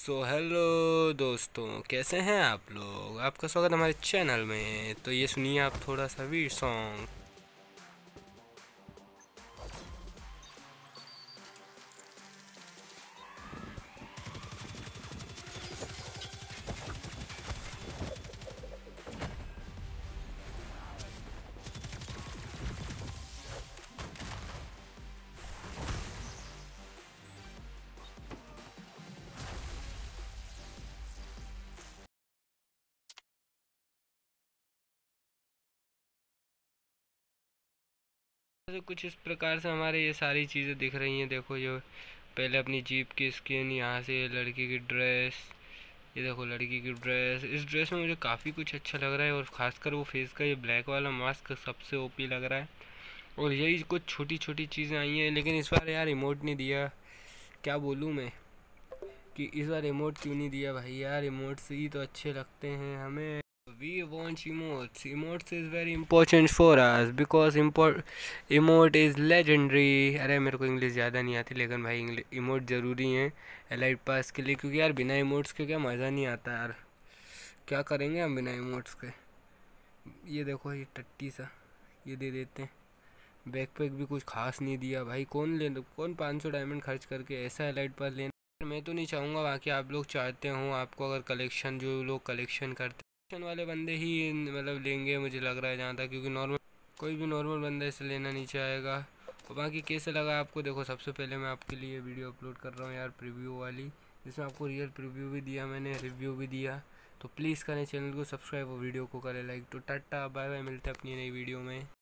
सो so, hello दोस्तों कैसे हैं आप लोग आपका स्वागत हमारे चैनल में तो ये सुनिए आप थोड़ा सा वीर सॉन्ग तो कुछ इस प्रकार से हमारे ये सारी चीज़ें दिख रही हैं देखो जो पहले अपनी जीप की स्किन यहाँ से लड़की की ड्रेस ये देखो लड़की की ड्रेस इस ड्रेस में मुझे काफ़ी कुछ अच्छा लग रहा है और ख़ासकर वो फेस का ये ब्लैक वाला मास्क सबसे ओपी लग रहा है और यही कुछ छोटी छोटी चीज़ें आई हैं लेकिन इस बार यार रिमोट नहीं दिया क्या बोलूँ मैं कि इस बार रिमोट क्यों नहीं दिया भाई यार रिमोट से ही तो अच्छे लगते हैं हमें we want emotes emotes is very important for us because import emote is legendary अरे मेरे को इंग्लिश ज़्यादा नहीं आती लेकिन भाई इमोट ज़रूरी हैं एलाइट पास के लिए क्योंकि यार बिना इमोट्स के क्या मज़ा नहीं आता यार क्या करेंगे हम बिना इमोट्स के ये देखो ये टट्टी सा ये दे देते हैं बैकपैक भी कुछ खास नहीं दिया भाई कौन ले कौन पाँच सौ डायमंड खर्च करके ऐसा एलाइट पास लेना मैं तो नहीं चाहूँगा बाकी आप लोग चाहते हों आपको अगर कलेक्शन जो लोग कलेक्शन करते ऑप्शन वाले बंदे ही मतलब लेंगे मुझे लग रहा है जहाँ तक क्योंकि नॉर्मल कोई भी नॉर्मल बंदा इसे लेना नहीं चाहेगा और बाकी कैसे लगा आपको देखो सबसे पहले मैं आपके लिए वीडियो अपलोड कर रहा हूँ यार प्रीव्यू वाली जिसमें आपको रियल प्रीव्यू भी दिया मैंने रिव्यू भी दिया तो प्लीज़ करें चैनल को सब्सक्राइब और वीडियो को करें लाइक तो टाटा बाय बाय मिलते हैं अपनी नई वीडियो में